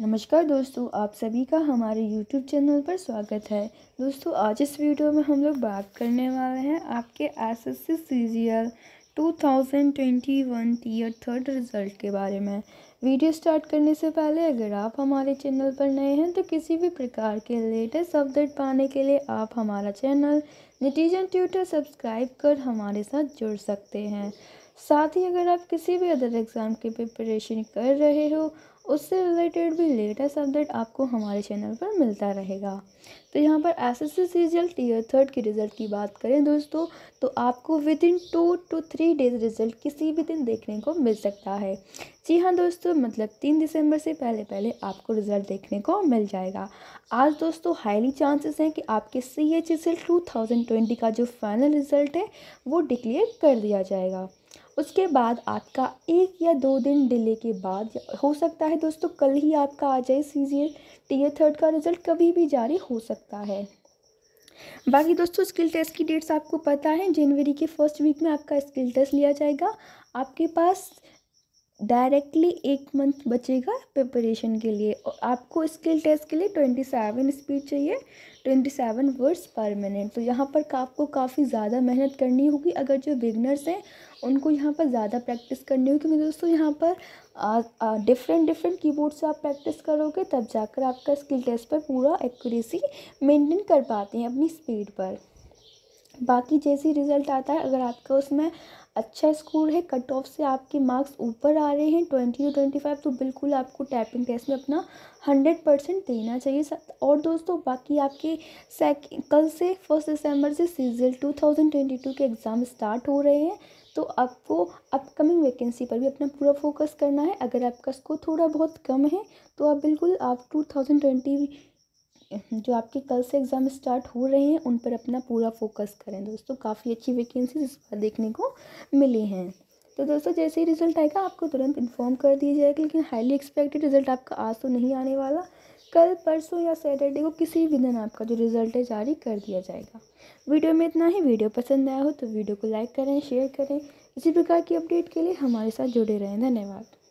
नमस्कार दोस्तों आप सभी का हमारे YouTube चैनल पर स्वागत है दोस्तों आज इस वीडियो में हम लोग बात करने वाले हैं आपके S S C two thousand twenty one year third result के बारे में वीडियो स्टार्ट करने से पहले अगर आप हमारे चैनल पर नए हैं तो किसी भी प्रकार के लेटेस्ट अपडेट पाने के लिए आप हमारा चैनल निटीजन ट्यूटर सब्सक्राइब कर हमारे साथ जुड़ सकते हैं साथ ही अगर आप किसी भी अदर एग्ज़ाम की प्रिपरेशन कर रहे हो उससे रिलेटेड भी लेटेस्ट अपडेट आपको हमारे चैनल पर मिलता रहेगा तो यहाँ पर S S C result year third के रिज़ल्ट की बात करें दोस्तों तो आपको within two to three days result किसी भी दिन देखने को मिल सकता है जी हाँ दोस्तों मतलब तीन दिसंबर से पहले पहले आपको रिज़ल्ट देखने को मिल जाएगा आज दोस्तों हाईली चांसेस हैं कि आपके C H S two thousand twenty का जो फाइनल रिज़ल्ट है वो डिक्लेयर कर दिया जाएगा उसके बाद आपका एक या दो दिन डिले के बाद हो सकता है दोस्तों कल ही आपका आ जाए सी जी टी थर्ड का रिज़ल्ट कभी भी जारी हो सकता है बाकी दोस्तों स्किल टेस्ट की डेट्स आपको पता है जनवरी के फर्स्ट वीक में आपका स्किल टेस्ट लिया जाएगा आपके पास डायरेक्टली एक मंथ बचेगा प्रिपरेशन के लिए और आपको स्किल टेस्ट के लिए ट्वेंटी सेवन स्पीड चाहिए twenty seven words per minute तो यहाँ पर आपको काफ़ी ज़्यादा मेहनत करनी होगी अगर जो बिगनर्स हैं उनको यहाँ पर ज़्यादा प्रैक्टिस करनी होगी क्योंकि दोस्तों यहाँ पर डिफरेंट डिफरेंट कीबोर्ड से आप प्रैक्टिस करोगे तब जाकर आपका स्किल टेस्ट पर पूरा एक्यूरेसी मेनटेन कर पाते हैं अपनी स्पीड पर बाकी जैसे रिज़ल्ट आता है अगर आपका उसमें अच्छा स्कोर है कट ऑफ से आपके मार्क्स ऊपर आ रहे हैं ट्वेंटी टू ट्वेंटी फाइव तो बिल्कुल आपको टैपिंग टेस्ट में अपना हंड्रेड परसेंट देना चाहिए और दोस्तों बाकी आपके सेक कल से फर्स्ट दिसंबर से सीजल टू थाउजेंड ट्वेंटी टू के एग्ज़ाम स्टार्ट हो रहे हैं तो आपको अपकमिंग वैकेंसी पर भी अपना पूरा फोकस करना है अगर आपका स्कोर थोड़ा बहुत कम है तो आप बिल्कुल आप टू थाउजेंड ट्वेंटी जो आपके कल से एग्ज़ाम स्टार्ट हो रहे हैं उन पर अपना पूरा फोकस करें दोस्तों काफ़ी अच्छी वैकेंसीज इस बार देखने को मिली हैं तो दोस्तों जैसे ही रिजल्ट आएगा आपको तुरंत इन्फॉर्म कर दिया जाएगा लेकिन हाईली एक्सपेक्टेड रिजल्ट आपका आज तो नहीं आने वाला कल परसों या सैटरडे को किसी भी दिन आपका जो रिजल्ट है जारी कर दिया जाएगा वीडियो में इतना ही वीडियो पसंद आया हो तो वीडियो को लाइक करें शेयर करें इसी प्रकार की अपडेट के लिए हमारे साथ जुड़े रहें धन्यवाद